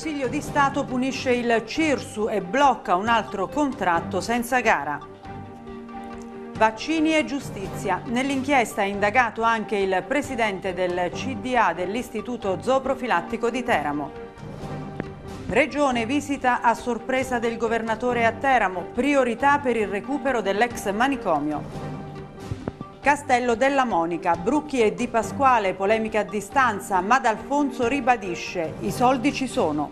Consiglio di Stato punisce il CIRSU e blocca un altro contratto senza gara. Vaccini e giustizia. Nell'inchiesta è indagato anche il presidente del CDA dell'Istituto Zooprofilattico di Teramo. Regione visita a sorpresa del governatore a Teramo, priorità per il recupero dell'ex manicomio. Castello della Monica, Brucchi e Di Pasquale, polemica a distanza, ma D'Alfonso ribadisce, i soldi ci sono.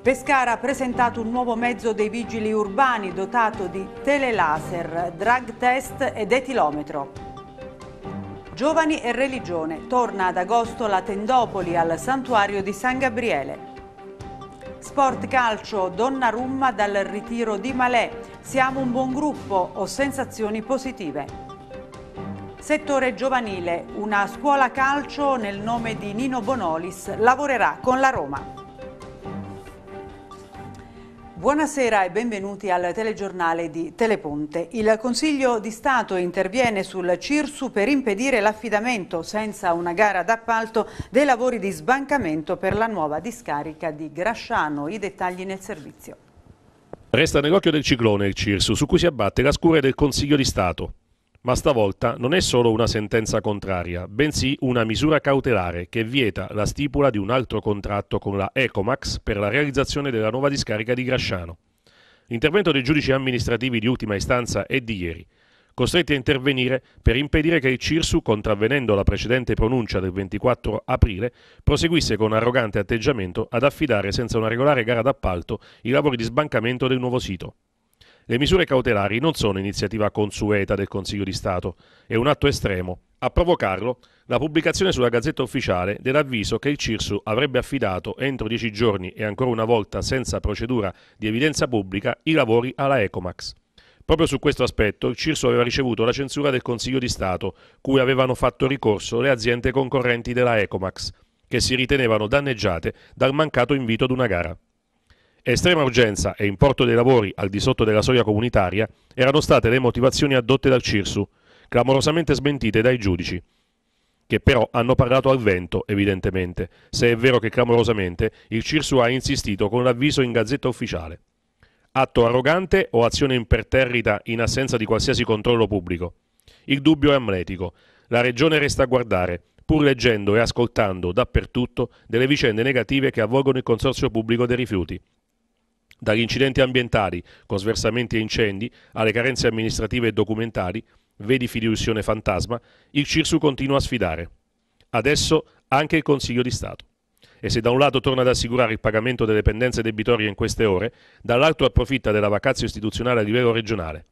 Pescara ha presentato un nuovo mezzo dei vigili urbani dotato di telelaser, drug test ed etilometro. Giovani e religione. Torna ad agosto la Tendopoli al santuario di San Gabriele. Sport calcio, donna rumma dal ritiro di Malè. Siamo un buon gruppo, o sensazioni positive. Settore giovanile, una scuola calcio nel nome di Nino Bonolis lavorerà con la Roma. Buonasera e benvenuti al telegiornale di Teleponte. Il Consiglio di Stato interviene sul CIRSU per impedire l'affidamento senza una gara d'appalto dei lavori di sbancamento per la nuova discarica di Grasciano. I dettagli nel servizio. Resta nell'occhio del ciclone il CIRSU su cui si abbatte la scura del Consiglio di Stato. Ma stavolta non è solo una sentenza contraria, bensì una misura cautelare che vieta la stipula di un altro contratto con la Ecomax per la realizzazione della nuova discarica di Grasciano. L'intervento dei giudici amministrativi di ultima istanza è di ieri, costretti a intervenire per impedire che il Cirsu, contravvenendo la precedente pronuncia del 24 aprile, proseguisse con arrogante atteggiamento ad affidare senza una regolare gara d'appalto i lavori di sbancamento del nuovo sito. Le misure cautelari non sono iniziativa consueta del Consiglio di Stato, è un atto estremo. A provocarlo la pubblicazione sulla Gazzetta Ufficiale dell'avviso che il CIRSU avrebbe affidato entro dieci giorni e ancora una volta senza procedura di evidenza pubblica i lavori alla Ecomax. Proprio su questo aspetto il Cirso aveva ricevuto la censura del Consiglio di Stato, cui avevano fatto ricorso le aziende concorrenti della Ecomax, che si ritenevano danneggiate dal mancato invito ad una gara. Estrema urgenza e importo dei lavori al di sotto della soglia comunitaria erano state le motivazioni adotte dal CIRSU, clamorosamente smentite dai giudici, che però hanno parlato al vento, evidentemente, se è vero che clamorosamente il CIRSU ha insistito con l'avviso in gazzetta ufficiale. Atto arrogante o azione imperterrita in assenza di qualsiasi controllo pubblico? Il dubbio è amletico. La Regione resta a guardare, pur leggendo e ascoltando dappertutto delle vicende negative che avvolgono il Consorzio Pubblico dei Rifiuti, dagli incidenti ambientali, con sversamenti e incendi, alle carenze amministrative e documentali, vedi filiussione fantasma, il CIRSU continua a sfidare. Adesso anche il Consiglio di Stato. E se da un lato torna ad assicurare il pagamento delle pendenze debitorie in queste ore, dall'altro approfitta della vacanza istituzionale a livello regionale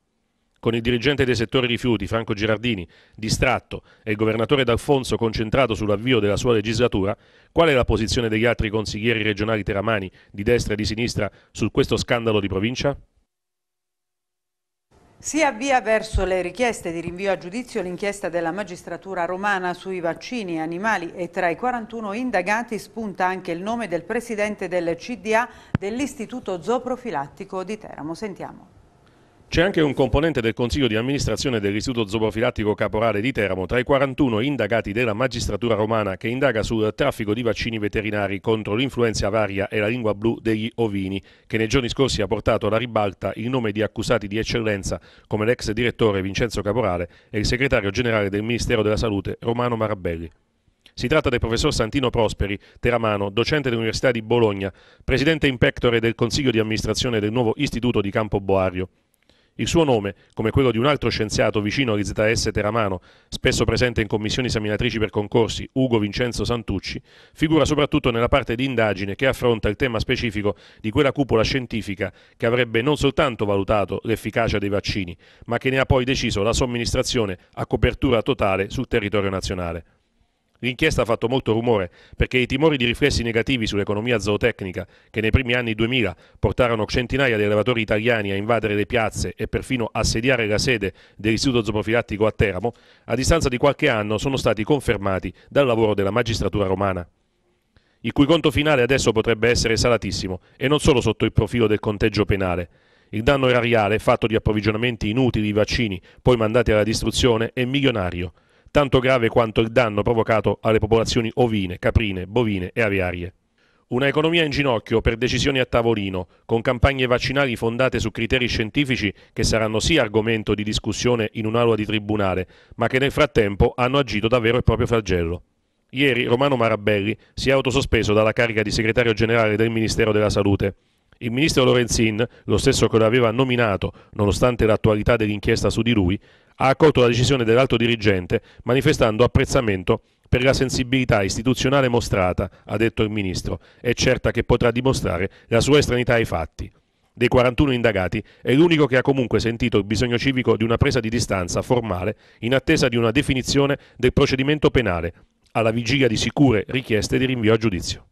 con il dirigente dei settori rifiuti Franco Girardini, distratto, e il governatore D'Alfonso concentrato sull'avvio della sua legislatura, qual è la posizione degli altri consiglieri regionali teramani di destra e di sinistra su questo scandalo di provincia? Si avvia verso le richieste di rinvio a giudizio l'inchiesta della magistratura romana sui vaccini animali e tra i 41 indagati spunta anche il nome del presidente del CDA dell'Istituto Zooprofilattico di Teramo. Sentiamo. C'è anche un componente del Consiglio di amministrazione dell'Istituto Zooprofilattico Caporale di Teramo tra i 41 indagati della magistratura romana che indaga sul traffico di vaccini veterinari contro l'influenza varia e la lingua blu degli ovini, che nei giorni scorsi ha portato alla ribalta il nome di accusati di eccellenza come l'ex direttore Vincenzo Caporale e il segretario generale del Ministero della Salute Romano Marabelli. Si tratta del professor Santino Prosperi, teramano, docente dell'Università di Bologna, presidente in pectore del Consiglio di amministrazione del nuovo Istituto di Campo Boario. Il suo nome, come quello di un altro scienziato vicino all'IZS Teramano, spesso presente in commissioni esaminatrici per concorsi, Ugo Vincenzo Santucci, figura soprattutto nella parte di indagine che affronta il tema specifico di quella cupola scientifica che avrebbe non soltanto valutato l'efficacia dei vaccini, ma che ne ha poi deciso la somministrazione a copertura totale sul territorio nazionale. L'inchiesta ha fatto molto rumore perché i timori di riflessi negativi sull'economia zootecnica che nei primi anni 2000 portarono centinaia di allevatori italiani a invadere le piazze e perfino assediare la sede dell'Istituto Zooprofilattico a Teramo, a distanza di qualche anno sono stati confermati dal lavoro della magistratura romana il cui conto finale adesso potrebbe essere salatissimo e non solo sotto il profilo del conteggio penale. Il danno erariale, fatto di approvvigionamenti inutili di vaccini, poi mandati alla distruzione, è milionario tanto grave quanto il danno provocato alle popolazioni ovine, caprine, bovine e aviarie. Una economia in ginocchio per decisioni a tavolino, con campagne vaccinali fondate su criteri scientifici che saranno sì argomento di discussione in un'aula di tribunale, ma che nel frattempo hanno agito davvero il proprio flagello. Ieri Romano Marabelli si è autosospeso dalla carica di segretario generale del Ministero della Salute il ministro Lorenzin, lo stesso che lo aveva nominato, nonostante l'attualità dell'inchiesta su di lui, ha accolto la decisione dell'alto dirigente manifestando apprezzamento per la sensibilità istituzionale mostrata, ha detto il ministro, è certa che potrà dimostrare la sua estranità ai fatti. Dei 41 indagati è l'unico che ha comunque sentito il bisogno civico di una presa di distanza formale in attesa di una definizione del procedimento penale, alla vigilia di sicure richieste di rinvio a giudizio.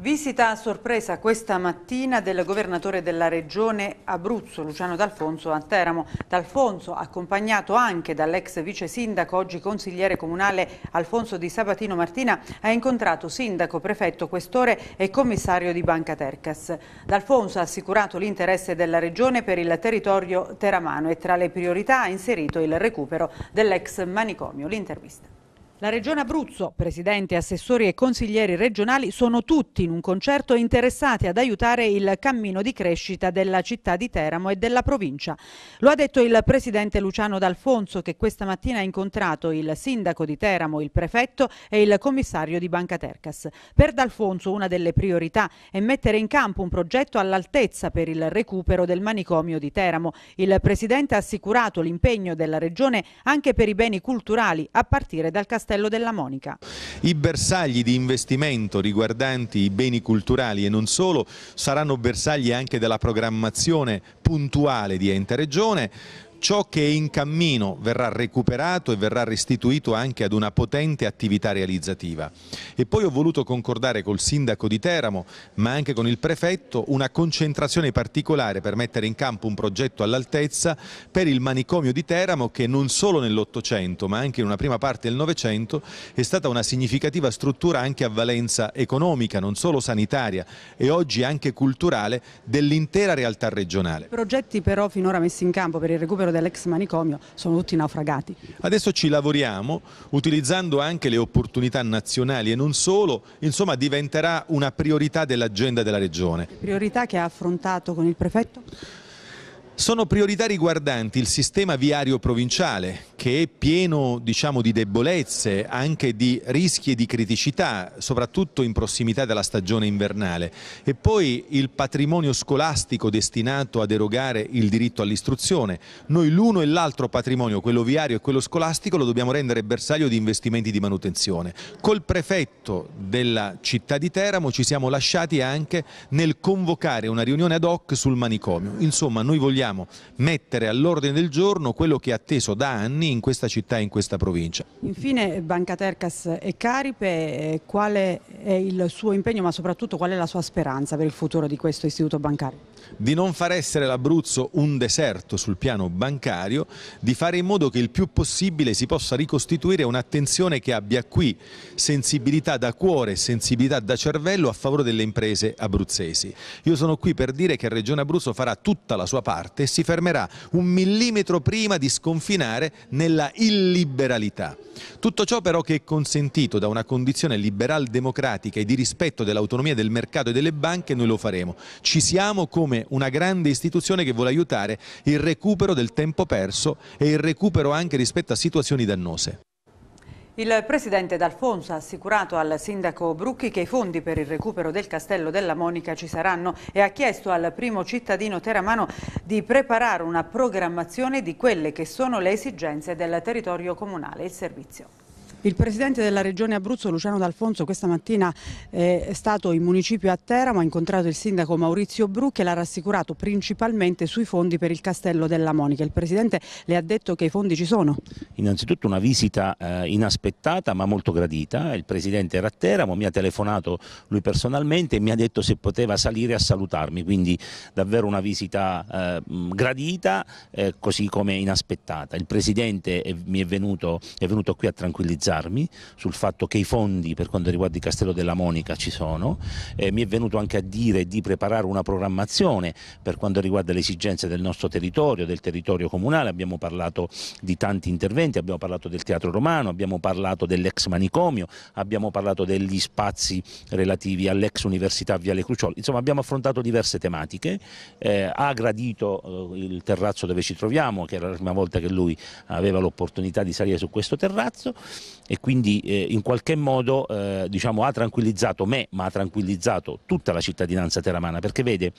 Visita a sorpresa questa mattina del governatore della regione Abruzzo, Luciano D'Alfonso, a Teramo. D'Alfonso, accompagnato anche dall'ex vice sindaco, oggi consigliere comunale Alfonso di Sabatino Martina, ha incontrato sindaco, prefetto, questore e commissario di Banca Tercas. D'Alfonso ha assicurato l'interesse della regione per il territorio teramano e tra le priorità ha inserito il recupero dell'ex manicomio. L'intervista. La Regione Abruzzo, presidente, assessori e consiglieri regionali sono tutti in un concerto interessati ad aiutare il cammino di crescita della città di Teramo e della provincia. Lo ha detto il presidente Luciano D'Alfonso che questa mattina ha incontrato il sindaco di Teramo, il prefetto e il commissario di Banca Tercas. Per D'Alfonso una delle priorità è mettere in campo un progetto all'altezza per il recupero del manicomio di Teramo. Il presidente ha assicurato l'impegno della Regione anche per i beni culturali a partire dal castello Castello della Monica. I bersagli di investimento riguardanti i beni culturali e non solo saranno bersagli anche della programmazione puntuale di ente regione, ciò che è in cammino verrà recuperato e verrà restituito anche ad una potente attività realizzativa. E poi ho voluto concordare col sindaco di Teramo, ma anche con il prefetto, una concentrazione particolare per mettere in campo un progetto all'altezza per il manicomio di Teramo che non solo nell'Ottocento, ma anche in una prima parte del Novecento è stata una significativa struttura anche a valenza economica, non solo sanitaria e oggi anche culturale dell'intera realtà regionale. I progetti però finora messi in campo per il recupero all'interno dell'ex manicomio sono tutti naufragati. Adesso ci lavoriamo utilizzando anche le opportunità nazionali e non solo, insomma diventerà una priorità dell'agenda della Regione. Priorità che ha affrontato con il prefetto? Sono priorità riguardanti il sistema viario provinciale, che è pieno diciamo, di debolezze, anche di rischi e di criticità, soprattutto in prossimità della stagione invernale. E poi il patrimonio scolastico destinato ad erogare il diritto all'istruzione. Noi l'uno e l'altro patrimonio, quello viario e quello scolastico, lo dobbiamo rendere bersaglio di investimenti di manutenzione. Col prefetto della città di Teramo ci siamo lasciati anche nel convocare una riunione ad hoc sul manicomio. Insomma, noi vogliamo vogliamo mettere all'ordine del giorno quello che è atteso da anni in questa città e in questa provincia. Infine Banca Tercas e Caripe, eh, qual è il suo impegno ma soprattutto qual è la sua speranza per il futuro di questo istituto bancario? di non far essere l'Abruzzo un deserto sul piano bancario, di fare in modo che il più possibile si possa ricostituire un'attenzione che abbia qui sensibilità da cuore, sensibilità da cervello a favore delle imprese abruzzesi. Io sono qui per dire che Regione Abruzzo farà tutta la sua parte e si fermerà un millimetro prima di sconfinare nella illiberalità. Tutto ciò però che è consentito da una condizione liberal democratica e di rispetto dell'autonomia del mercato e delle banche noi lo faremo. Ci siamo come come una grande istituzione che vuole aiutare il recupero del tempo perso e il recupero anche rispetto a situazioni dannose. Il presidente D'Alfonso ha assicurato al sindaco Brucchi che i fondi per il recupero del castello della Monica ci saranno e ha chiesto al primo cittadino teramano di preparare una programmazione di quelle che sono le esigenze del territorio comunale. Il servizio. Il presidente della regione Abruzzo, Luciano D'Alfonso, questa mattina eh, è stato in municipio a Teramo, ha incontrato il sindaco Maurizio Bru che l'ha rassicurato principalmente sui fondi per il castello della Monica. Il presidente le ha detto che i fondi ci sono. Innanzitutto una visita eh, inaspettata ma molto gradita, il presidente era a Teramo, mi ha telefonato lui personalmente e mi ha detto se poteva salire a salutarmi, quindi davvero una visita eh, gradita così come inaspettata. Il presidente mi è venuto, è venuto qui a tranquillizzare tranquillizzarmi sul fatto che i fondi per quanto riguarda il Castello della Monica ci sono, eh, mi è venuto anche a dire di preparare una programmazione per quanto riguarda le esigenze del nostro territorio, del territorio comunale, abbiamo parlato di tanti interventi, abbiamo parlato del teatro romano, abbiamo parlato dell'ex manicomio, abbiamo parlato degli spazi relativi all'ex università Viale Crucioli, insomma abbiamo affrontato diverse tematiche, eh, ha gradito eh, il terrazzo dove ci troviamo, che era la prima volta che lui aveva l'opportunità di salire su questo terrazzo, e quindi eh, in qualche modo eh, diciamo, ha tranquillizzato me, ma ha tranquillizzato tutta la cittadinanza teramana, perché vede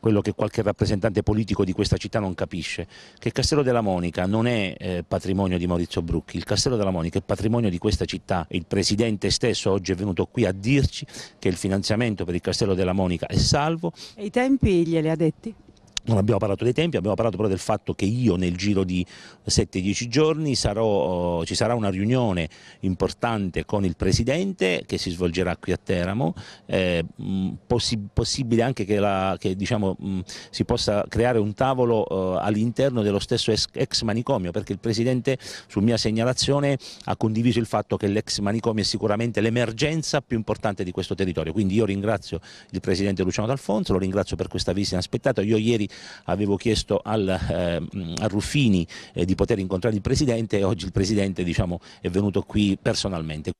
quello che qualche rappresentante politico di questa città non capisce, che il Castello della Monica non è eh, patrimonio di Maurizio Brucchi, il Castello della Monica è patrimonio di questa città il Presidente stesso oggi è venuto qui a dirci che il finanziamento per il Castello della Monica è salvo. E i tempi glieli ha detti? Non abbiamo parlato dei tempi, abbiamo parlato però del fatto che io nel giro di 7-10 giorni sarò, oh, ci sarà una riunione importante con il Presidente che si svolgerà qui a Teramo, eh, mm, possi possibile anche che, la, che diciamo, mm, si possa creare un tavolo eh, all'interno dello stesso ex manicomio perché il Presidente su mia segnalazione ha condiviso il fatto che l'ex manicomio è sicuramente l'emergenza più importante di questo territorio, quindi io ringrazio il Presidente Luciano D'Alfonso, lo ringrazio per questa visita inaspettata, io ieri avevo chiesto al, eh, a Ruffini eh, di poter incontrare il Presidente e oggi il Presidente diciamo, è venuto qui personalmente.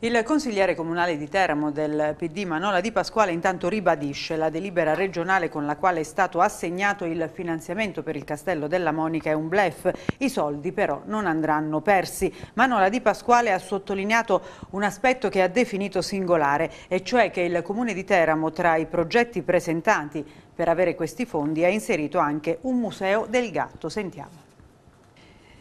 Il consigliere comunale di Teramo del PD Manola Di Pasquale intanto ribadisce la delibera regionale con la quale è stato assegnato il finanziamento per il castello della Monica è un blef. I soldi però non andranno persi. Manola Di Pasquale ha sottolineato un aspetto che ha definito singolare e cioè che il comune di Teramo tra i progetti presentati per avere questi fondi ha inserito anche un museo del gatto. Sentiamo.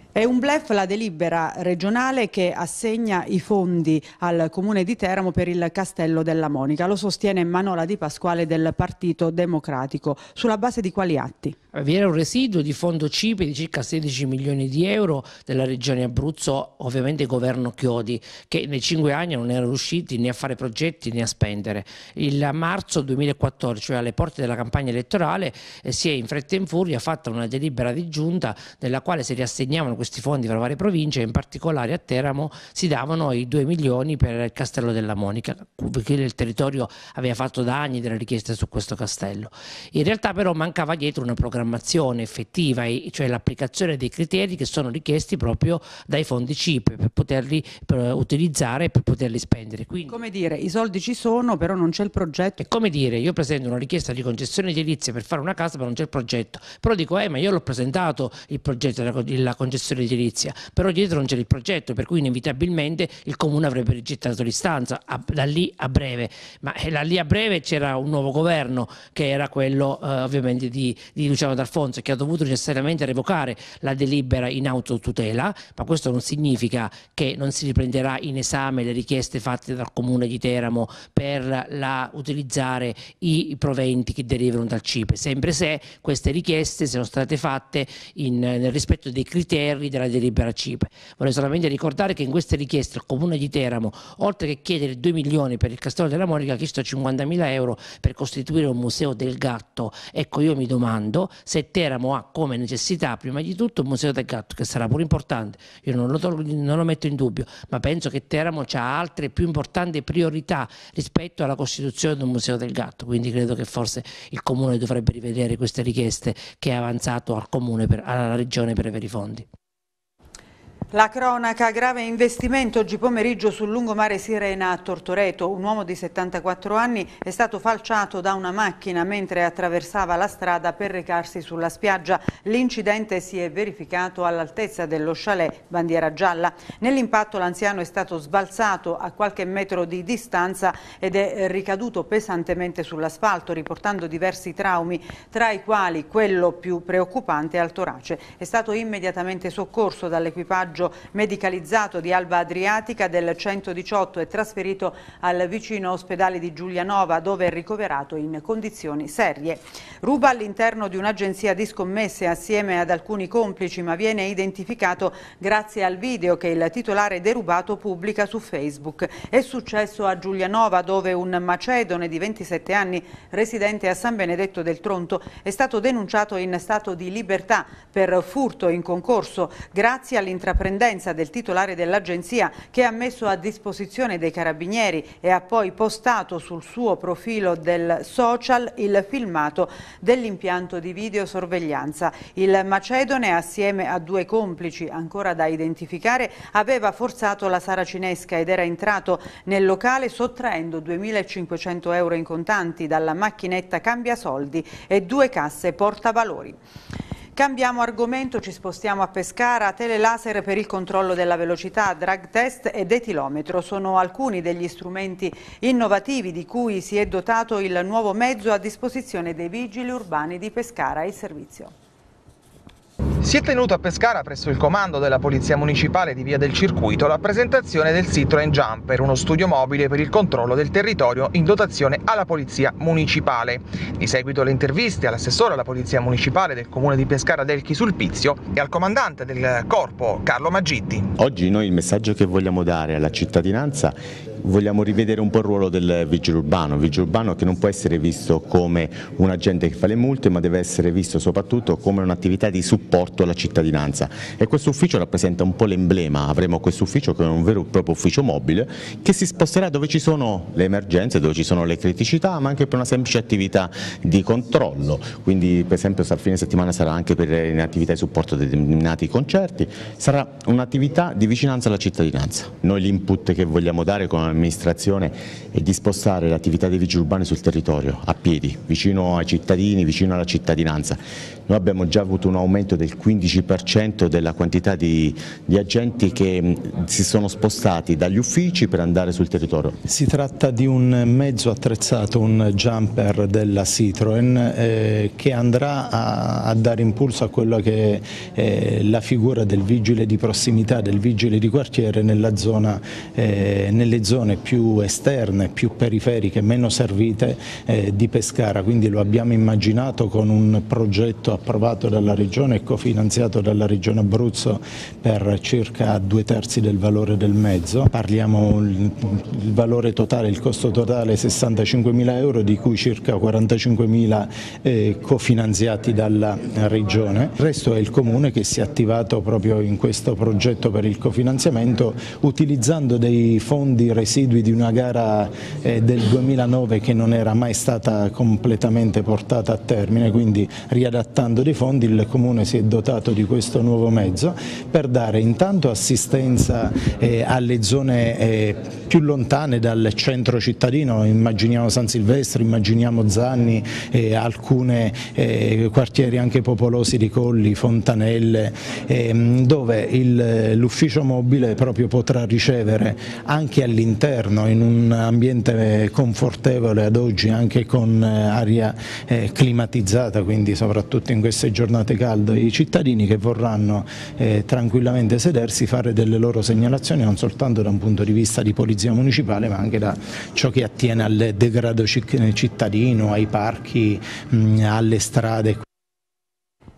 È un blef la delibera regionale che assegna i fondi al comune di Teramo per il castello della Monica. Lo sostiene Manola Di Pasquale del Partito Democratico. Sulla base di quali atti? vi era un residuo di fondo CIPE di circa 16 milioni di euro della regione Abruzzo, ovviamente governo Chiodi, che nei cinque anni non erano riusciti né a fare progetti né a spendere. Il marzo 2014, cioè alle porte della campagna elettorale, eh, si è in fretta e in furia fatta una delibera di giunta nella quale si riassegnavano questi fondi per varie province, e in particolare a Teramo si davano i 2 milioni per il castello della Monica, perché il territorio aveva fatto da anni delle richieste su questo castello. In realtà però mancava dietro una programmazione programmazione effettiva, cioè l'applicazione dei criteri che sono richiesti proprio dai fondi CIP per poterli per utilizzare e per poterli spendere. Quindi, come dire, i soldi ci sono però non c'è il progetto. È come dire, io presento una richiesta di concessione edilizia per fare una casa ma non c'è il progetto, però dico eh ma io l'ho presentato il progetto della concessione edilizia, però dietro non c'è il progetto per cui inevitabilmente il comune avrebbe rigettato l'istanza da lì a breve, ma eh, da lì a breve c'era un nuovo governo che era quello eh, ovviamente di, di Luciano D'Alfonso che ha dovuto necessariamente revocare la delibera in autotutela, ma questo non significa che non si riprenderà in esame le richieste fatte dal Comune di Teramo per la, utilizzare i proventi che derivano dal CIPE, sempre se queste richieste siano state fatte in, nel rispetto dei criteri della delibera CIPE. Vorrei solamente ricordare che in queste richieste il Comune di Teramo, oltre che chiedere 2 milioni per il Castello della Monica, ha chiesto 50 mila euro per costituire un museo del gatto. Ecco, io mi domando se Teramo ha come necessità prima di tutto un museo del gatto, che sarà pure importante, io non lo, tolgo, non lo metto in dubbio, ma penso che Teramo ha altre più importanti priorità rispetto alla costituzione di un museo del gatto, quindi credo che forse il Comune dovrebbe rivedere queste richieste che ha avanzato al Comune, per, alla Regione per avere i fondi. La cronaca, grave investimento oggi pomeriggio sul lungomare Sirena a Tortoreto. Un uomo di 74 anni è stato falciato da una macchina mentre attraversava la strada per recarsi sulla spiaggia. L'incidente si è verificato all'altezza dello chalet bandiera gialla. Nell'impatto l'anziano è stato sbalzato a qualche metro di distanza ed è ricaduto pesantemente sull'asfalto riportando diversi traumi tra i quali quello più preoccupante al torace. È stato immediatamente soccorso dall'equipaggio ostaggio medicalizzato di Alba Adriatica del 118 è trasferito al vicino ospedale di Giulianova dove è ricoverato in condizioni serie. Ruba all'interno di un'agenzia di scommesse assieme ad alcuni complici ma viene identificato grazie al video che il titolare derubato pubblica su Facebook. È successo a Giulianova dove un macedone di 27 anni residente a San Benedetto del Tronto è stato denunciato in stato di libertà per furto in concorso grazie all'intraprendimento l'indipendenza del titolare dell'agenzia che ha messo a disposizione dei carabinieri e ha poi postato sul suo profilo del social il filmato dell'impianto di videosorveglianza. Il Macedone, assieme a due complici ancora da identificare, aveva forzato la saracinesca ed era entrato nel locale sottraendo 2.500 euro in contanti dalla macchinetta cambia soldi e due casse portavalori. Cambiamo argomento, ci spostiamo a Pescara, telelaser per il controllo della velocità, drag test ed etilometro sono alcuni degli strumenti innovativi di cui si è dotato il nuovo mezzo a disposizione dei vigili urbani di Pescara, il servizio. Si è tenuto a Pescara presso il comando della Polizia Municipale di Via del Circuito la presentazione del Citroen Jumper, uno studio mobile per il controllo del territorio in dotazione alla Polizia Municipale. Di seguito le interviste all'assessore alla Polizia Municipale del Comune di Pescara Delchi Sulpizio e al comandante del corpo Carlo Magitti. Oggi noi il messaggio che vogliamo dare alla cittadinanza vogliamo rivedere un po' il ruolo del vigile urbano, il vigile urbano che non può essere visto come un agente che fa le multe ma deve essere visto soprattutto come un'attività di supporto alla cittadinanza e questo ufficio rappresenta un po' l'emblema, avremo questo ufficio che è un vero e proprio ufficio mobile che si sposterà dove ci sono le emergenze, dove ci sono le criticità ma anche per una semplice attività di controllo, quindi per esempio a fine settimana sarà anche per le attività di supporto a determinati concerti, sarà un'attività di vicinanza alla cittadinanza, noi l'input che vogliamo dare con amministrazione è di spostare l'attività dei vigili urbani sul territorio, a piedi, vicino ai cittadini, vicino alla cittadinanza. Noi abbiamo già avuto un aumento del 15% della quantità di, di agenti che mm, si sono spostati dagli uffici per andare sul territorio. Si tratta di un mezzo attrezzato, un jumper della Citroen eh, che andrà a, a, dare impulso a quella che è eh, la figura del vigile di prossimità, del vigile di quartiere nella zona, eh, nelle zone più esterne, più periferiche, meno servite eh, di Pescara. Quindi lo abbiamo immaginato con un progetto approvato dalla Regione e cofinanziato dalla Regione Abruzzo per circa due terzi del valore del mezzo. Parliamo del valore totale, il costo totale 65 mila euro di cui circa 45.000 eh, cofinanziati dalla Regione. Il resto è il Comune che si è attivato proprio in questo progetto per il cofinanziamento utilizzando dei fondi residui di una gara eh, del 2009 che non era mai stata completamente portata a termine, quindi riadattando utilizzando dei fondi il Comune si è dotato di questo nuovo mezzo per dare intanto assistenza eh, alle zone eh, più lontane dal centro cittadino, immaginiamo San Silvestro, immaginiamo Zanni, eh, alcuni eh, quartieri anche popolosi di Colli, Fontanelle, ehm, dove l'ufficio mobile proprio potrà ricevere anche all'interno in un ambiente eh, confortevole ad oggi anche con eh, aria climatizzata, quindi soprattutto in in queste giornate calde i cittadini che vorranno eh, tranquillamente sedersi, fare delle loro segnalazioni non soltanto da un punto di vista di polizia municipale ma anche da ciò che attiene al degrado eh, cittadino, ai parchi, mh, mm, alle strade.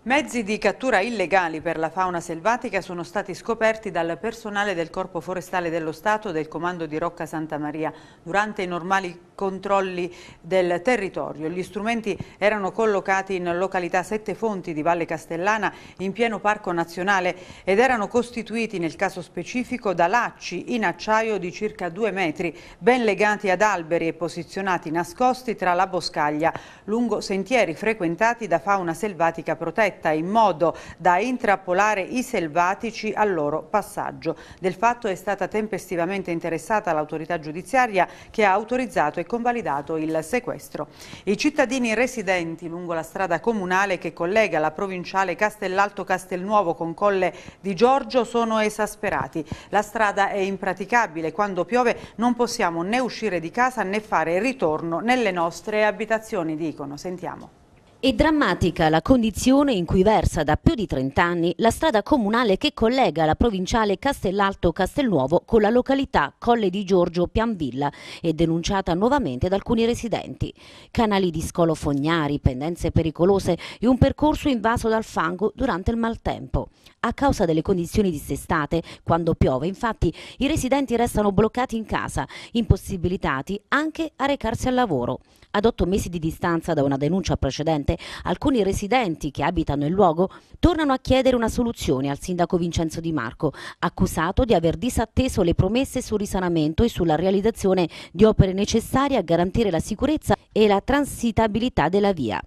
Mezzi di cattura illegali per la fauna selvatica sono stati scoperti dal personale del Corpo Forestale dello Stato del Comando di Rocca Santa Maria durante i normali controlli del territorio. Gli strumenti erano collocati in località Sette Fonti di Valle Castellana in pieno Parco Nazionale ed erano costituiti nel caso specifico da lacci in acciaio di circa due metri, ben legati ad alberi e posizionati nascosti tra la boscaglia, lungo sentieri frequentati da fauna selvatica protetta, in modo da intrappolare i selvatici al loro passaggio. Del fatto è stata tempestivamente interessata l'autorità giudiziaria che ha autorizzato e convalidato il sequestro. I cittadini residenti lungo la strada comunale che collega la provinciale Castellalto Castelnuovo con Colle di Giorgio sono esasperati. La strada è impraticabile, quando piove non possiamo né uscire di casa né fare ritorno nelle nostre abitazioni, dicono. Sentiamo. È drammatica la condizione in cui versa da più di 30 anni la strada comunale che collega la provinciale Castellalto Castelnuovo con la località Colle di Giorgio Pianvilla e denunciata nuovamente da alcuni residenti. Canali di scolo fognari, pendenze pericolose e un percorso invaso dal fango durante il maltempo. A causa delle condizioni di dissestate, quando piove infatti, i residenti restano bloccati in casa, impossibilitati anche a recarsi al lavoro. Ad otto mesi di distanza da una denuncia precedente, alcuni residenti che abitano il luogo tornano a chiedere una soluzione al sindaco Vincenzo Di Marco, accusato di aver disatteso le promesse sul risanamento e sulla realizzazione di opere necessarie a garantire la sicurezza e la transitabilità della via.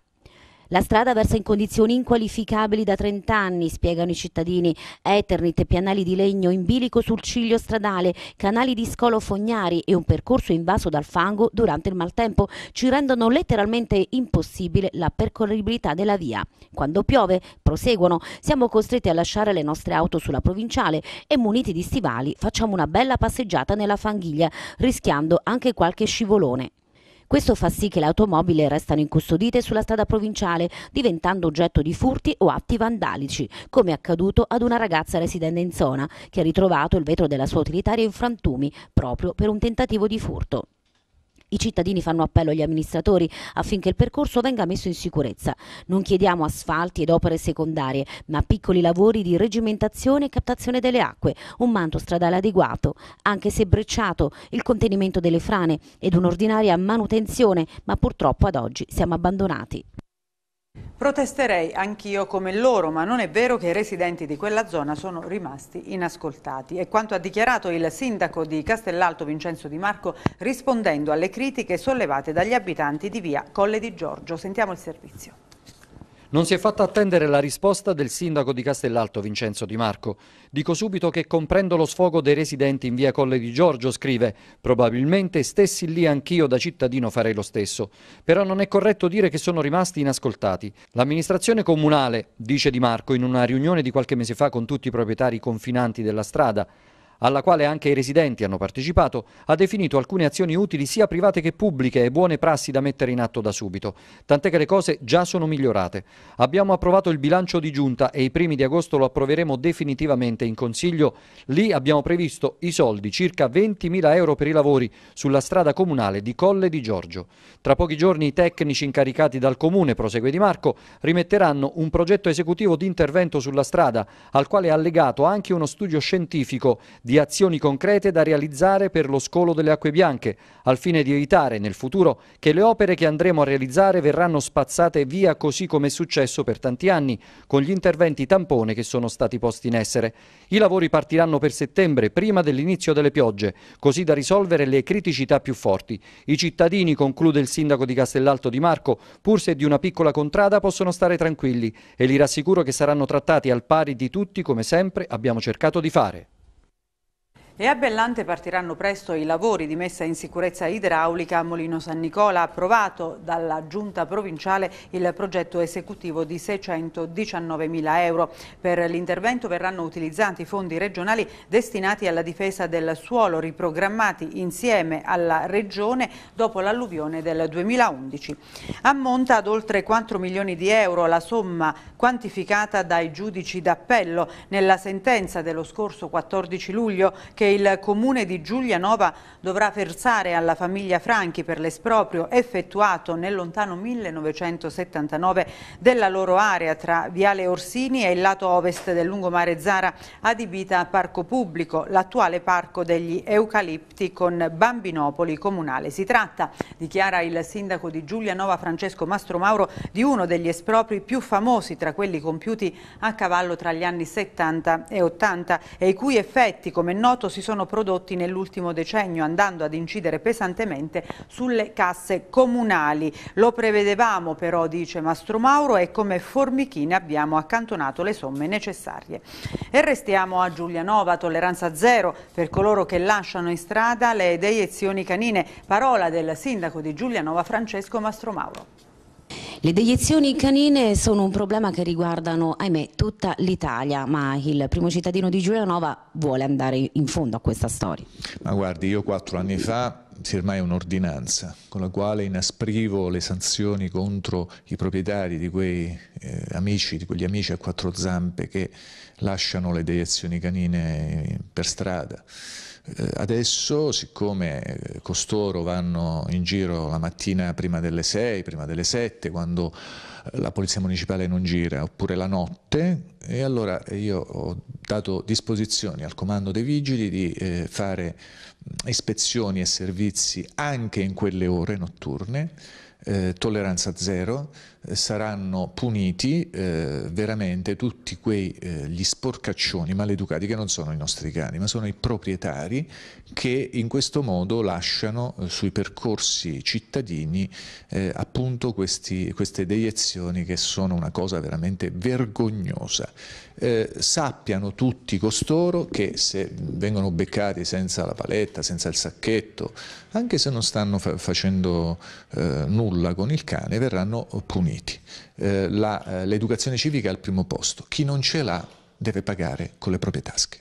La strada versa in condizioni inqualificabili da 30 anni, spiegano i cittadini. Eternit e pianali di legno in bilico sul ciglio stradale, canali di scolo fognari e un percorso invaso dal fango durante il maltempo ci rendono letteralmente impossibile la percorribilità della via. Quando piove, proseguono, siamo costretti a lasciare le nostre auto sulla provinciale e muniti di stivali facciamo una bella passeggiata nella fanghiglia, rischiando anche qualche scivolone. Questo fa sì che le automobili restano incustodite sulla strada provinciale, diventando oggetto di furti o atti vandalici, come è accaduto ad una ragazza residente in zona, che ha ritrovato il vetro della sua utilitaria in frantumi proprio per un tentativo di furto. I cittadini fanno appello agli amministratori affinché il percorso venga messo in sicurezza. Non chiediamo asfalti ed opere secondarie, ma piccoli lavori di regimentazione e captazione delle acque, un manto stradale adeguato, anche se brecciato, il contenimento delle frane ed un'ordinaria manutenzione, ma purtroppo ad oggi siamo abbandonati. Protesterei anch'io come loro, ma non è vero che i residenti di quella zona sono rimasti inascoltati. È quanto ha dichiarato il sindaco di Castellalto Vincenzo Di Marco rispondendo alle critiche sollevate dagli abitanti di via Colle di Giorgio. Sentiamo il servizio. Non si è fatta attendere la risposta del sindaco di Castellalto Vincenzo Di Marco. Dico subito che comprendo lo sfogo dei residenti in via Colle di Giorgio, scrive. Probabilmente stessi lì anch'io da cittadino farei lo stesso. Però non è corretto dire che sono rimasti inascoltati. L'amministrazione comunale, dice Di Marco in una riunione di qualche mese fa con tutti i proprietari confinanti della strada, alla quale anche i residenti hanno partecipato, ha definito alcune azioni utili sia private che pubbliche e buone prassi da mettere in atto da subito, tant'è che le cose già sono migliorate. Abbiamo approvato il bilancio di giunta e i primi di agosto lo approveremo definitivamente in Consiglio. Lì abbiamo previsto i soldi, circa 20.000 euro per i lavori sulla strada comunale di Colle di Giorgio. Tra pochi giorni i tecnici incaricati dal Comune, prosegue Di Marco, rimetteranno un progetto esecutivo di intervento sulla strada, al quale è allegato anche uno studio scientifico di di azioni concrete da realizzare per lo scolo delle acque bianche, al fine di evitare nel futuro che le opere che andremo a realizzare verranno spazzate via così come è successo per tanti anni, con gli interventi tampone che sono stati posti in essere. I lavori partiranno per settembre, prima dell'inizio delle piogge, così da risolvere le criticità più forti. I cittadini, conclude il sindaco di Castellalto di Marco, pur se di una piccola contrada possono stare tranquilli e li rassicuro che saranno trattati al pari di tutti come sempre abbiamo cercato di fare. E a Bellante partiranno presto i lavori di messa in sicurezza idraulica a Molino San Nicola, approvato dalla Giunta Provinciale il progetto esecutivo di 619 mila euro. Per l'intervento verranno utilizzati fondi regionali destinati alla difesa del suolo, riprogrammati insieme alla Regione dopo l'alluvione del 2011. Ammonta ad oltre 4 milioni di euro la somma quantificata dai giudici d'appello nella sentenza dello scorso 14 luglio che il comune di Giulianova dovrà versare alla famiglia Franchi per l'esproprio effettuato nel lontano 1979 della loro area tra Viale Orsini e il lato ovest del lungomare Zara adibita a parco pubblico, l'attuale parco degli Eucalipti con Bambinopoli comunale. Si tratta, dichiara il sindaco di Giulianova Francesco Mastro Mauro, di uno degli espropri più famosi tra quelli compiuti a cavallo tra gli anni 70 e 80 e i cui effetti, come è noto, si sono prodotti nell'ultimo decennio andando ad incidere pesantemente sulle casse comunali. Lo prevedevamo però, dice Mastro Mauro, e come formichine abbiamo accantonato le somme necessarie. E restiamo a Giulianova, tolleranza zero per coloro che lasciano in strada le deiezioni canine. Parola del sindaco di Giulianova Francesco Mastro Mauro. Le deiezioni canine sono un problema che riguardano, ahimè, tutta l'Italia, ma il primo cittadino di Giulianova vuole andare in fondo a questa storia. Ma guardi, io quattro anni fa firmai un'ordinanza con la quale inasprivo le sanzioni contro i proprietari di quei eh, amici, di quegli amici a quattro zampe che lasciano le deiezioni canine eh, per strada. Eh, adesso, siccome eh, costoro vanno in giro la mattina prima delle 6, prima delle 7, quando eh, la polizia municipale non gira, oppure la notte, e allora io ho dato disposizioni al comando dei vigili di fare mm, ispezioni e servizi anche in quelle ore notturne eh, tolleranza zero, eh, saranno puniti eh, veramente tutti quegli eh, sporcaccioni maleducati che non sono i nostri cani, ma sono i proprietari che in questo modo lasciano eh, sui percorsi cittadini eh, appunto questi, queste deiezioni che sono una cosa veramente vergognosa. Eh, sappiano tutti costoro che se vengono beccati senza la paletta, senza il sacchetto, anche se non stanno fa facendo eh, nulla con il cane, verranno puniti. Eh, eh, l'educazione civica è al primo posto, chi non ce l'ha deve pagare con le proprie tasche.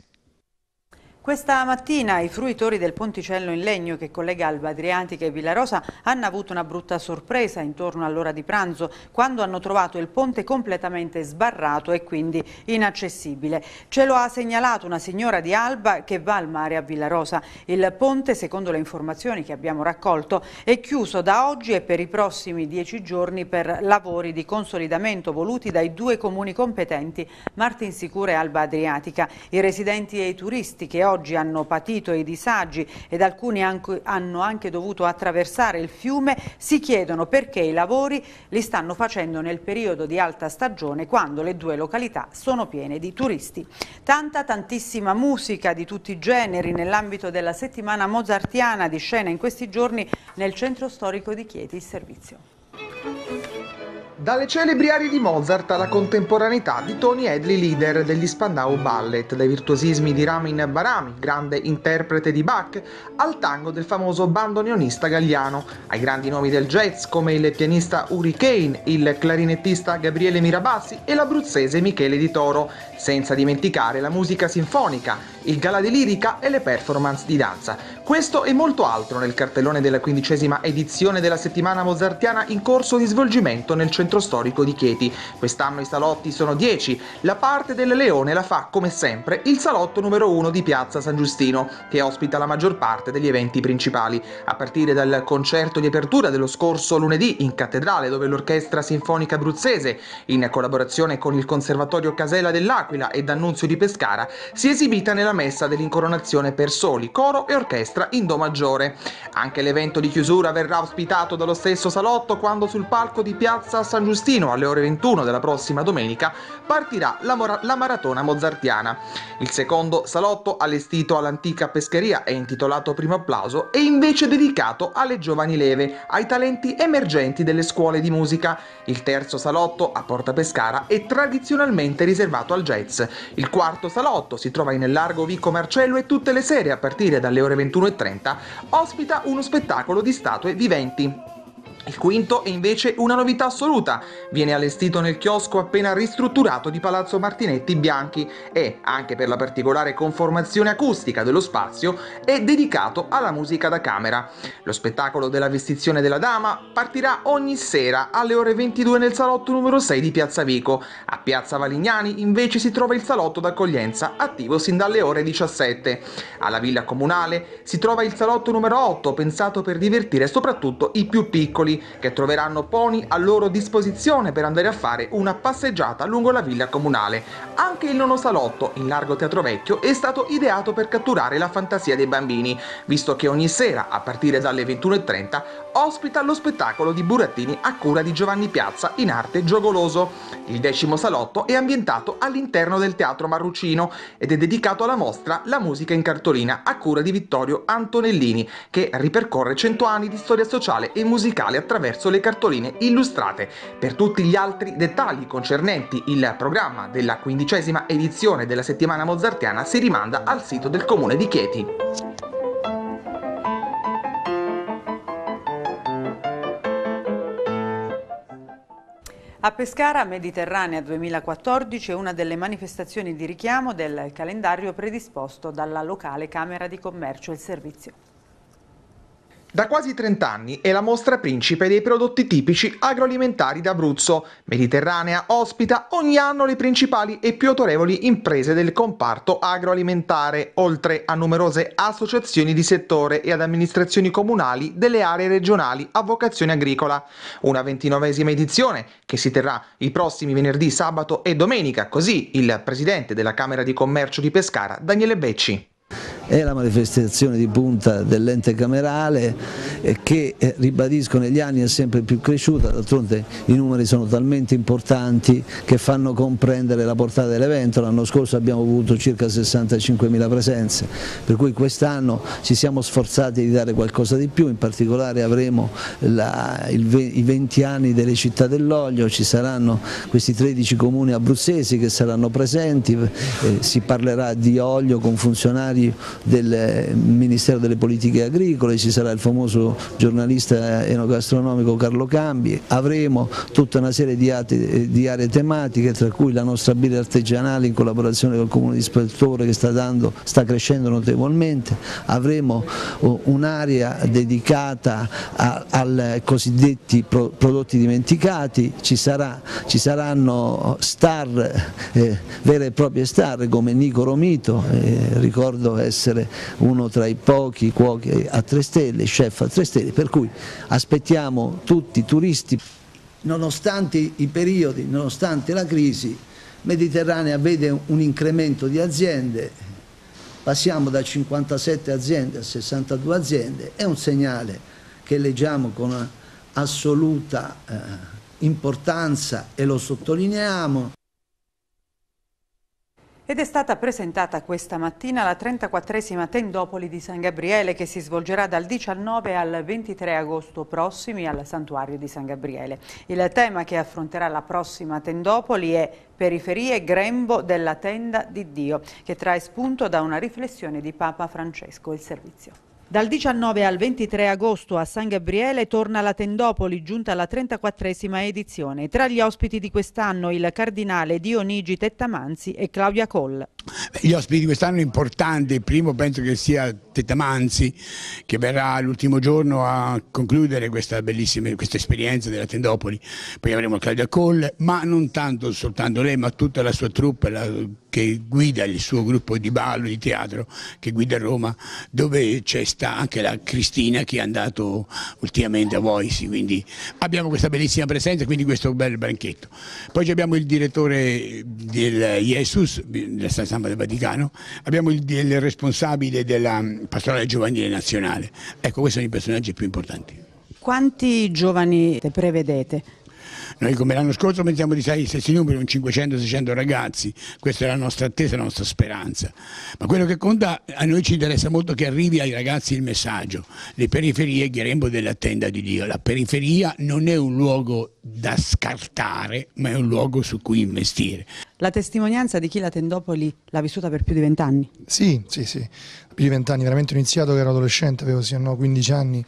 Questa mattina i fruitori del ponticello in legno che collega Alba Adriatica e Villarosa hanno avuto una brutta sorpresa intorno all'ora di pranzo quando hanno trovato il ponte completamente sbarrato e quindi inaccessibile. Ce lo ha segnalato una signora di Alba che va al mare a Villarosa. Il ponte, secondo le informazioni che abbiamo raccolto, è chiuso da oggi e per i prossimi dieci giorni per lavori di consolidamento voluti dai due comuni competenti Martinsicura e Alba Adriatica. I residenti e i turisti che oggi hanno patito i disagi ed alcuni anche, hanno anche dovuto attraversare il fiume si chiedono perché i lavori li stanno facendo nel periodo di alta stagione quando le due località sono piene di turisti. Tanta tantissima musica di tutti i generi nell'ambito della settimana mozartiana di scena in questi giorni nel centro storico di Chieti il servizio. Dalle celebri arie di Mozart alla contemporaneità di Tony Hadley, leader degli Spandau Ballet, dai virtuosismi di Ramin Barami, grande interprete di Bach, al tango del famoso bandoneonista Gagliano, ai grandi nomi del jazz come il pianista Uri Kane, il clarinettista Gabriele Mirabassi e l'abruzzese Michele Di Toro, senza dimenticare la musica sinfonica, il gala di lirica e le performance di danza. Questo e molto altro nel cartellone della quindicesima edizione della settimana mozartiana in corso di svolgimento nel centro storico di Chieti. Quest'anno i salotti sono 10, la parte del leone la fa come sempre il salotto numero 1 di Piazza San Giustino, che ospita la maggior parte degli eventi principali, a partire dal concerto di apertura dello scorso lunedì in cattedrale dove l'Orchestra Sinfonica Abruzzese, in collaborazione con il Conservatorio Casella dell'Acqua, dell'Aquila e d'Annunzio di Pescara, si è esibita nella messa dell'incoronazione per soli, coro e orchestra in Do maggiore. Anche l'evento di chiusura verrà ospitato dallo stesso salotto quando sul palco di Piazza San Giustino alle ore 21 della prossima domenica partirà la, mora- la maratona mozartiana. Il secondo salotto, allestito all'antica pescheria e intitolato Primo Applauso, è invece dedicato alle giovani leve, ai talenti emergenti delle scuole di musica. Il terzo salotto, a Porta Pescara, è tradizionalmente riservato al genere Heights. Il quarto salotto si trova nel largo Vico Marcello e tutte le sere a partire dalle ore 21.30 ospita uno spettacolo di statue viventi. Il quinto è invece una novità assoluta, viene allestito nel chiosco appena ristrutturato di Palazzo Martinetti Bianchi e, anche per la particolare conformazione acustica dello spazio, è dedicato alla musica da camera. Lo spettacolo della vestizione della dama partirà ogni sera alle ore 22 nel salotto numero 6 di Piazza Vico. A Piazza Valignani invece si trova il salotto d'accoglienza, attivo sin dalle ore 17. Alla Villa Comunale si trova il salotto numero 8, pensato per divertire soprattutto i più piccoli piccoli che troveranno pony a loro disposizione per andare a fare una passeggiata lungo la villa comunale. Anche il nono salotto, in largo Teatro Vecchio, è stato ideato per catturare la fantasia dei bambini, visto che ogni sera, a partire dalle 21.30, ospita lo spettacolo di burattini a cura di Giovanni Piazza in arte giogoloso. Il decimo salotto è ambientato all'interno del Teatro Marrucino ed è dedicato alla mostra La musica in cartolina a cura di Vittorio Antonellini, che ripercorre 100 anni di storia sociale e musicale attraverso le cartoline illustrate. Per tutti gli altri dettagli concernenti il programma della quindicesima edizione della settimana mozartiana si rimanda al sito del comune di Chieti. A Pescara, Mediterranea 2014 è una delle manifestazioni di richiamo del calendario predisposto dalla locale Camera di Commercio e Servizio. Da quasi 30 anni è la mostra principe dei prodotti tipici agroalimentari d'Abruzzo. Mediterranea ospita ogni anno le principali e più autorevoli imprese del comparto agroalimentare, oltre a numerose associazioni di settore e ad amministrazioni comunali delle aree regionali a vocazione agricola. Una ventinovesima edizione che si terrà i prossimi venerdì, sabato e domenica, così il presidente della Camera di Commercio di Pescara, Daniele Becci è la manifestazione di punta dell'ente camerale eh, che eh, ribadisco negli anni è sempre più cresciuta, d'altronde i numeri sono talmente importanti che fanno comprendere la portata dell'evento, l'anno scorso abbiamo avuto circa 65.000 presenze, per cui quest'anno ci siamo sforzati di dare qualcosa di più, in particolare avremo la, il, i 20 anni delle città dell'olio, ci saranno questi 13 comuni abruzzesi che saranno presenti, eh, si parlerà di olio con funzionari del eh, Ministero delle Politiche Agricole, ci sarà il famoso giornalista enogastronomico Carlo Cambi, avremo tutta una serie di, ate, eh, di aree tematiche tra cui la nostra birra artigianale in collaborazione con il Comune di Spettore che sta, dando, sta crescendo notevolmente, avremo oh, un'area dedicata ai cosiddetti prodotti dimenticati, ci, sarà, ci saranno star, eh, vere e proprie star come Nico Romito, eh, ricordo essere essere uno tra i pochi cuochi a tre stelle, chef a tre stelle, per cui aspettiamo tutti i turisti. Nonostante i periodi, nonostante la crisi, Mediterranea vede un incremento di aziende, passiamo da 57 aziende a 62 aziende, è un segnale che leggiamo con assoluta eh, importanza e lo sottolineiamo. Ed è stata presentata questa mattina la 34esima Tendopoli di San Gabriele che si svolgerà dal 19 al 23 agosto prossimi al Santuario di San Gabriele. Il tema che affronterà la prossima Tendopoli è Periferie Grembo della Tenda di Dio, che trae spunto da una riflessione di Papa Francesco. Il servizio. Dal 19 al 23 agosto a San Gabriele torna la Tendopoli, giunta alla 34esima edizione. Tra gli ospiti di quest'anno il cardinale Dionigi Tettamanzi e Claudia Coll. Gli ospiti di quest'anno importanti, il primo penso che sia Tettamanzi che verrà l'ultimo giorno a concludere questa bellissima questa esperienza della Tendopoli, poi avremo Claudia Coll, ma non tanto soltanto lei ma tutta la sua troupe, la che guida il suo gruppo di ballo, di teatro, che guida Roma, dove c'è sta anche la Cristina che è andato ultimamente a Voici, quindi abbiamo questa bellissima presenza, quindi questo bel banchetto. Poi abbiamo il direttore del Jesus, della Stampa del Vaticano, abbiamo il, il responsabile della Pastorale Giovanile Nazionale. Ecco, questi sono i personaggi più importanti. Quanti giovani prevedete? Noi come l'anno scorso pensiamo di stare gli stessi numeri, un 500-600 ragazzi, questa è la nostra attesa, la nostra speranza. Ma quello che conta, a noi ci interessa molto che arrivi ai ragazzi il messaggio, le periferie Gherembo della tenda di Dio. La periferia non è un luogo da scartare, ma è un luogo su cui investire. La testimonianza di chi la Tendopoli l'ha vissuta per più di vent'anni? Sì, sì, sì, più di vent'anni, veramente ho iniziato che ero adolescente, avevo sì o no 15 anni,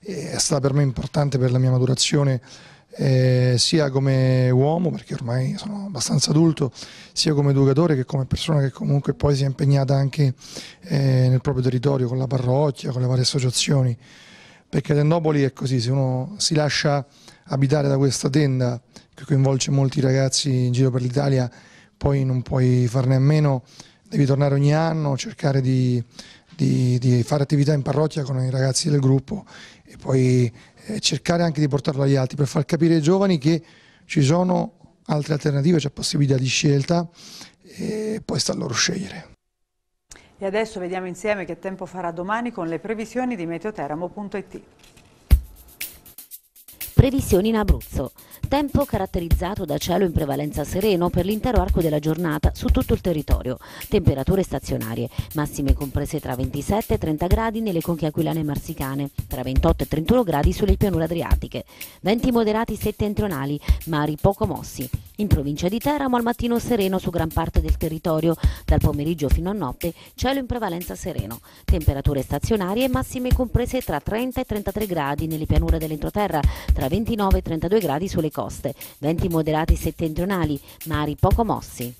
è stata per me importante per la mia maturazione eh, sia come uomo, perché ormai sono abbastanza adulto, sia come educatore che come persona che comunque poi si è impegnata anche eh, nel proprio territorio, con la parrocchia, con le varie associazioni. Perché Tendopoli è così, se uno si lascia abitare da questa tenda che coinvolge molti ragazzi in giro per l'Italia, poi non puoi farne a meno, devi tornare ogni anno, cercare di, di, di, fare attività in parrocchia con i ragazzi del gruppo e poi eh, cercare anche di portarlo agli altri, per far capire ai giovani che ci sono altre alternative, c'è possibilità di scelta e poi sta a loro scegliere. E adesso vediamo insieme che tempo farà domani con le previsioni di meteoteramo.it. Previsioni in Abruzzo. Tempo caratterizzato da cielo in prevalenza sereno per l'intero arco della giornata su tutto il territorio. Temperature stazionarie, massime comprese tra 27 e 30 gradi nelle conche aquilane e marsicane, tra 28 e 31 gradi sulle pianure adriatiche. Venti moderati settentrionali, mari poco mossi. In provincia di Teramo al mattino sereno su gran parte del territorio, dal pomeriggio fino a notte cielo in prevalenza sereno. Temperature stazionarie massime comprese tra 30 e 33 gradi nelle pianure dell'entroterra, tra 29-32 gradi sulle coste, venti moderati settentrionali, mari poco mossi.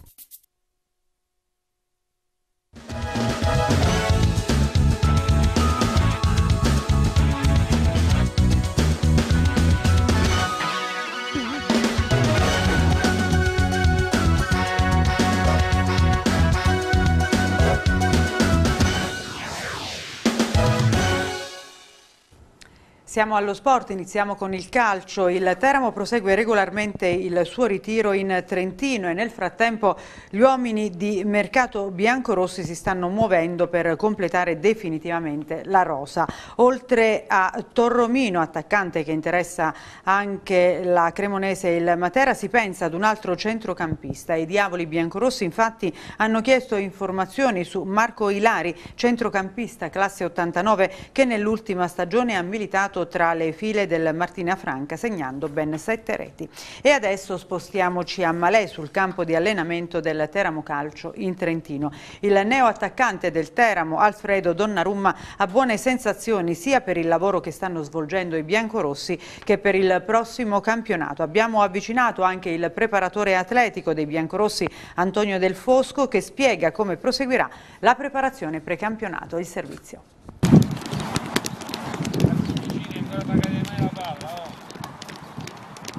Passiamo allo sport, iniziamo con il calcio. Il Teramo prosegue regolarmente il suo ritiro in Trentino e nel frattempo gli uomini di mercato biancorossi si stanno muovendo per completare definitivamente la rosa. Oltre a Torromino, attaccante che interessa anche la Cremonese e il Matera, si pensa ad un altro centrocampista. I diavoli biancorossi infatti hanno chiesto informazioni su Marco Ilari, centrocampista classe 89 che nell'ultima stagione ha militato tra le file del Martina Franca segnando ben sette reti. E adesso spostiamoci a Malè sul campo di allenamento del Teramo Calcio in Trentino. Il neoattaccante del Teramo Alfredo Donnarumma ha buone sensazioni sia per il lavoro che stanno svolgendo i biancorossi che per il prossimo campionato. Abbiamo avvicinato anche il preparatore atletico dei biancorossi Antonio Del Fosco che spiega come proseguirà la preparazione precampionato il servizio.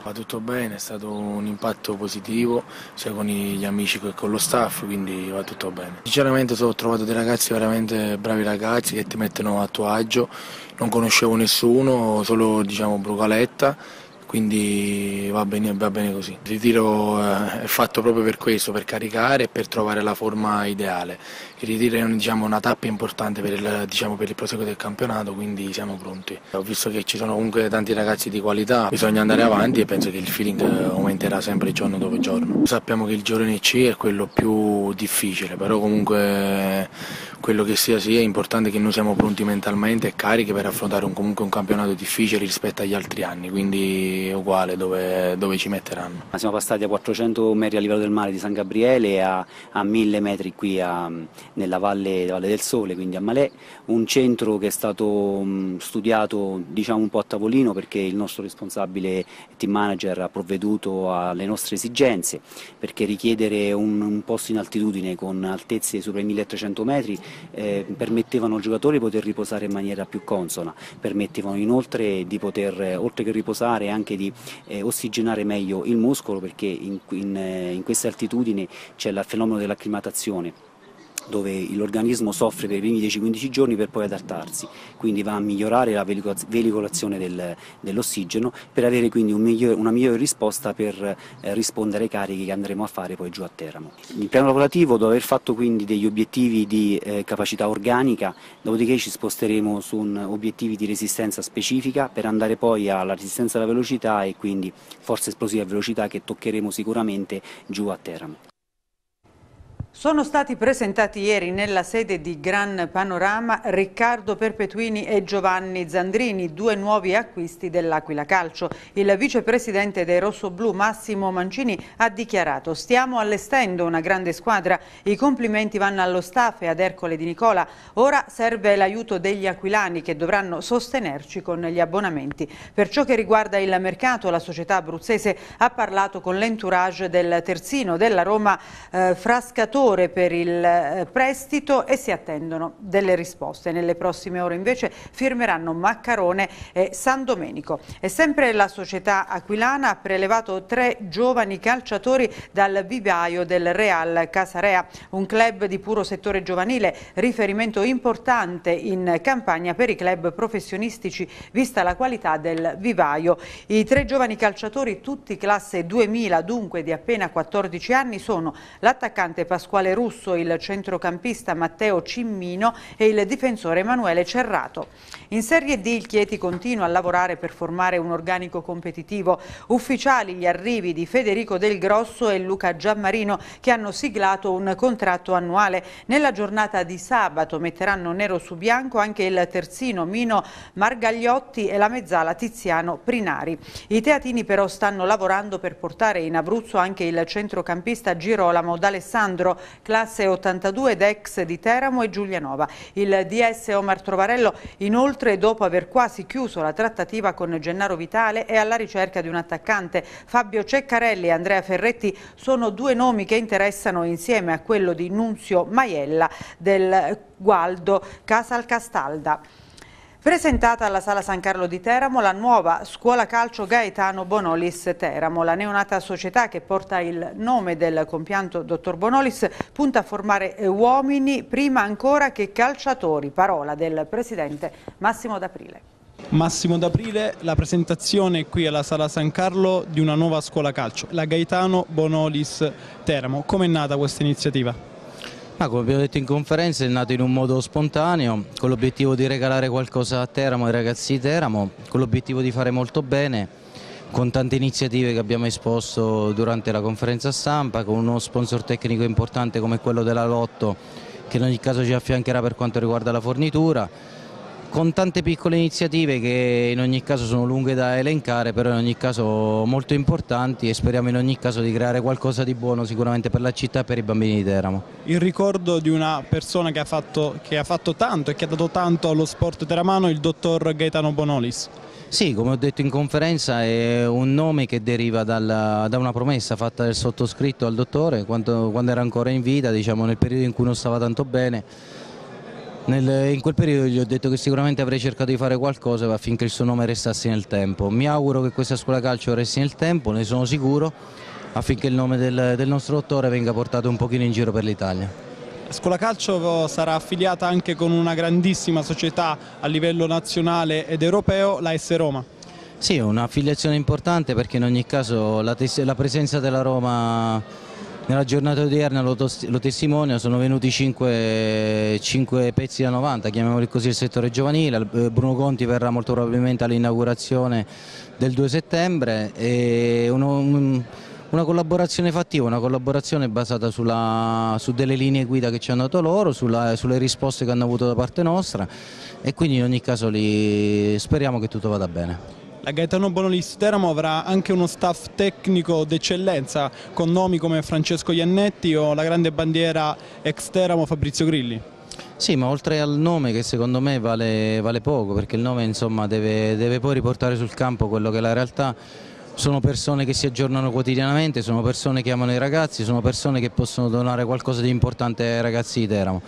Va tutto bene, è stato un impatto positivo sia con gli amici che con lo staff, quindi va tutto bene. Sinceramente ho trovato dei ragazzi veramente bravi ragazzi che ti mettono a tuo agio, non conoscevo nessuno, solo diciamo Brucaletta, quindi va bene, va bene, così. Il ritiro eh, è fatto proprio per questo, per caricare e per trovare la forma ideale il diciamo, una tappa importante per il, diciamo, per il, proseguo del campionato, quindi siamo pronti. Ho visto che ci sono comunque tanti ragazzi di qualità, bisogna andare avanti e penso che il feeling aumenterà sempre giorno dopo giorno. Sappiamo che il girone C è quello più difficile, però comunque quello che sia sia è importante che noi siamo pronti mentalmente e carichi per affrontare un, comunque un campionato difficile rispetto agli altri anni, quindi è uguale dove, dove ci metteranno. Siamo passati a 400 metri a livello del mare di San Gabriele a, a 1000 metri qui a, nella Valle, Valle del Sole, quindi a Malè, un centro che è stato mh, studiato diciamo un po' a tavolino perché il nostro responsabile team manager ha provveduto alle nostre esigenze, perché richiedere un, un posto in altitudine con altezze sopra i 1300 metri eh, permettevano al giocatore di poter riposare in maniera più consona, permettevano inoltre di poter, eh, oltre che riposare, anche di eh, ossigenare meglio il muscolo perché in, in, eh, in queste altitudini c'è il fenomeno dell'acclimatazione dove l'organismo soffre per i primi 10-15 giorni per poi adattarsi, quindi va a migliorare la veicolazione del, dell'ossigeno per avere quindi un migliore, una migliore risposta per eh, rispondere ai carichi che andremo a fare poi giù a Teramo. Il piano lavorativo, dopo aver fatto quindi degli obiettivi di eh, capacità organica, dopodiché ci sposteremo su un, obiettivi di resistenza specifica per andare poi alla resistenza alla velocità e quindi forza esplosiva a velocità che toccheremo sicuramente giù a Teramo. Sono stati presentati ieri nella sede di Gran Panorama Riccardo Perpetuini e Giovanni Zandrini, due nuovi acquisti dell'Aquila Calcio. Il vicepresidente dei Rossoblù Massimo Mancini ha dichiarato stiamo allestendo una grande squadra, i complimenti vanno allo staff e ad Ercole Di Nicola, ora serve l'aiuto degli aquilani che dovranno sostenerci con gli abbonamenti. Per ciò che riguarda il mercato la società abruzzese ha parlato con l'entourage del Terzino della Roma eh, Frascatore valore per il eh, prestito e si attendono delle risposte. Nelle prossime ore invece firmeranno Maccarone e San Domenico. E sempre la società aquilana ha prelevato tre giovani calciatori dal vivaio del Real Casarea, un club di puro settore giovanile, riferimento importante in campagna per i club professionistici vista la qualità del vivaio. I tre giovani calciatori, tutti classe 2000, dunque di appena 14 anni, sono l'attaccante Pasquale quale russo il centrocampista Matteo Cimmino e il difensore Emanuele Cerrato. In Serie D il Chieti continua a lavorare per formare un organico competitivo. Ufficiali gli arrivi di Federico Del Grosso e Luca Giammarino che hanno siglato un contratto annuale. Nella giornata di sabato metteranno nero su bianco anche il terzino Mino Margagliotti e la mezzala Tiziano Prinari. I teatini però stanno lavorando per portare in Abruzzo anche il centrocampista Girolamo D'Alessandro, classe 82 ed ex di Teramo e Giulianova. Il DS Omar Trovarello inoltre dopo aver quasi chiuso la trattativa con Gennaro Vitale è alla ricerca di un attaccante. Fabio Ceccarelli e Andrea Ferretti sono due nomi che interessano insieme a quello di Nunzio Maiella del Gualdo Casalcastalda. Presentata alla Sala San Carlo di Teramo la nuova scuola calcio Gaetano Bonolis Teramo. La neonata società che porta il nome del compianto dottor Bonolis punta a formare uomini prima ancora che calciatori, parola del presidente Massimo D'Aprile. Massimo D'Aprile, la presentazione qui alla Sala San Carlo di una nuova scuola calcio, la Gaetano Bonolis Teramo. Come è nata questa iniziativa? Ma come abbiamo detto in conferenza è nato in un modo spontaneo, con l'obiettivo di regalare qualcosa a Teramo ai ragazzi di Teramo, con l'obiettivo di fare molto bene, con tante iniziative che abbiamo esposto durante la conferenza stampa, con uno sponsor tecnico importante come quello della Lotto che in ogni caso ci affiancherà per quanto riguarda la fornitura con tante piccole iniziative che in ogni caso sono lunghe da elencare, però in ogni caso molto importanti e speriamo in ogni caso di creare qualcosa di buono sicuramente per la città e per i bambini di Teramo. Il ricordo di una persona che ha fatto, che ha fatto tanto e che ha dato tanto allo sport teramano, il dottor Gaetano Bonolis. Sì, come ho detto in conferenza è un nome che deriva dalla, da una promessa fatta del sottoscritto al dottore quando, quando era ancora in vita, diciamo nel periodo in cui non stava tanto bene nel, in quel periodo gli ho detto che sicuramente avrei cercato di fare qualcosa affinché il suo nome restasse nel tempo. Mi auguro che questa scuola calcio resti nel tempo, ne sono sicuro, affinché il nome del, del nostro dottore venga portato un pochino in giro per l'Italia. La Scuola Calcio sarà affiliata anche con una grandissima società a livello nazionale ed europeo, la S Roma. Sì, è un'affiliazione importante perché in ogni caso la, la presenza della Roma nella giornata odierna lo, lo testimonio, sono venuti 5, 5, pezzi da 90, chiamiamoli così il settore giovanile, eh, Bruno Conti verrà molto probabilmente all'inaugurazione del 2 settembre e uno, un, una collaborazione fattiva, una collaborazione basata sulla, su delle linee guida che ci hanno dato loro, sulla, sulle risposte che hanno avuto da parte nostra e quindi in ogni caso li, speriamo che tutto vada bene. Gaetano Bonolis Teramo avrà anche uno staff tecnico d'eccellenza con nomi come Francesco Iannetti o la grande bandiera ex Teramo Fabrizio Grilli. Sì, ma oltre al nome che secondo me vale, vale poco perché il nome insomma, deve, deve poi riportare sul campo quello che è la realtà sono persone che si aggiornano quotidianamente, sono persone che amano i ragazzi, sono persone che possono donare qualcosa di importante ai ragazzi di Teramo.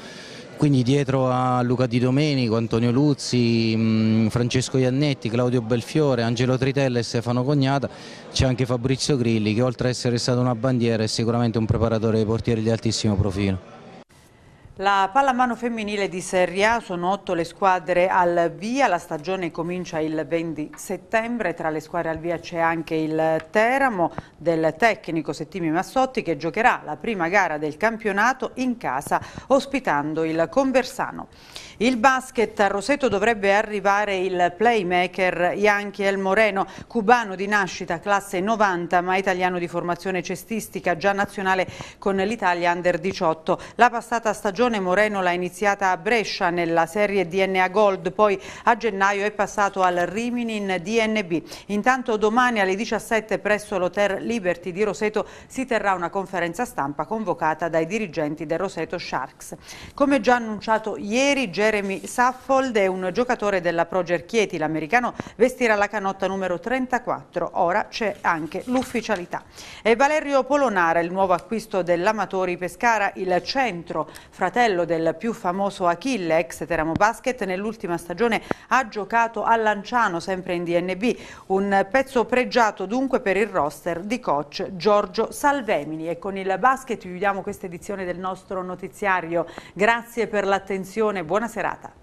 Quindi dietro a Luca Di Domenico, Antonio Luzzi, mm, Francesco Iannetti, Claudio Belfiore, Angelo Tritella e Stefano Cognata c'è anche Fabrizio Grilli che oltre ad essere stato una bandiera è sicuramente un preparatore dei portieri di altissimo profilo. La pallamano femminile di Serie A sono otto le squadre al via, la stagione comincia il 20 settembre, tra le squadre al via c'è anche il Teramo del tecnico Settimi Massotti che giocherà la prima gara del campionato in casa ospitando il Conversano. Il basket a Roseto dovrebbe arrivare il playmaker Yankiel Moreno, cubano di nascita, classe 90, ma italiano di formazione cestistica, già nazionale con l'Italia Under 18. La passata stagione Moreno l'ha iniziata a Brescia nella serie DNA Gold, poi a gennaio è passato al Rimini in DNB. Intanto domani alle 17 presso l'Hotel Liberty di Roseto si terrà una conferenza stampa convocata dai dirigenti del Roseto Sharks. Come già annunciato ieri, Jeremy Saffold è un giocatore della Proger Chieti. L'americano vestirà la canotta numero 34. Ora c'è anche l'ufficialità. E Valerio Polonara, il nuovo acquisto dell'Amatori Pescara, il centro, fratello del più famoso Achille, ex Teramo Basket, nell'ultima stagione ha giocato a Lanciano, sempre in DNB. Un pezzo pregiato dunque per il roster di coach Giorgio Salvemini. E con il basket chiudiamo questa edizione del nostro notiziario. Grazie per l'attenzione, buonasera. Macerata.